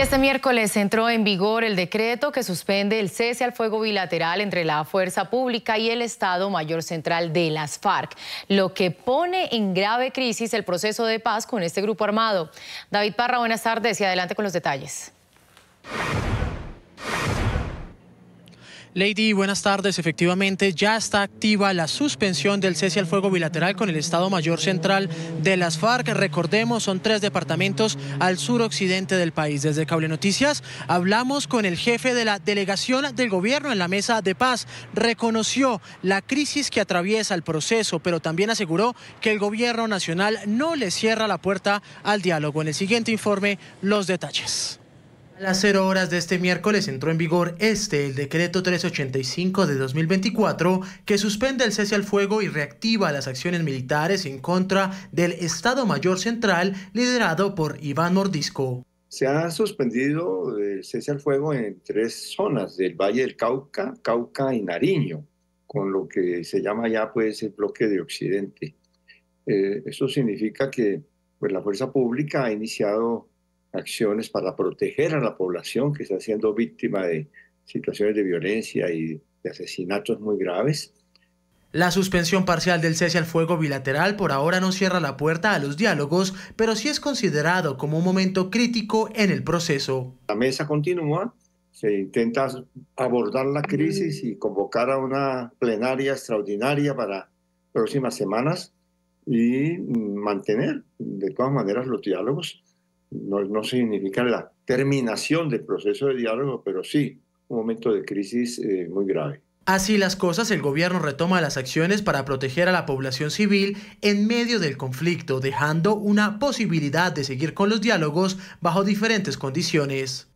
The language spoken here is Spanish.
Y este miércoles entró en vigor el decreto que suspende el cese al fuego bilateral entre la Fuerza Pública y el Estado Mayor Central de las FARC, lo que pone en grave crisis el proceso de paz con este grupo armado. David Parra, buenas tardes y adelante con los detalles. Lady, buenas tardes. Efectivamente, ya está activa la suspensión del cese al fuego bilateral con el Estado Mayor Central de las FARC. Recordemos, son tres departamentos al suroccidente del país. Desde Cable Noticias hablamos con el jefe de la delegación del gobierno en la mesa de paz. Reconoció la crisis que atraviesa el proceso, pero también aseguró que el gobierno nacional no le cierra la puerta al diálogo. En el siguiente informe, los detalles. A las 0 horas de este miércoles entró en vigor este, el decreto 385 de 2024, que suspende el cese al fuego y reactiva las acciones militares en contra del Estado Mayor Central liderado por Iván Mordisco. Se ha suspendido el cese al fuego en tres zonas del Valle del Cauca, Cauca y Nariño, con lo que se llama ya pues el bloque de Occidente. Eh, eso significa que pues, la fuerza pública ha iniciado acciones para proteger a la población que está siendo víctima de situaciones de violencia y de asesinatos muy graves. La suspensión parcial del cese al fuego bilateral por ahora no cierra la puerta a los diálogos, pero sí es considerado como un momento crítico en el proceso. La mesa continúa, se intenta abordar la crisis y convocar a una plenaria extraordinaria para próximas semanas y mantener de todas maneras los diálogos no, significa la terminación del proceso de diálogo, pero sí un momento de crisis eh, muy grave. Así las cosas, el gobierno retoma las acciones para proteger a la población civil en medio del conflicto, dejando una posibilidad de seguir con los diálogos bajo diferentes condiciones.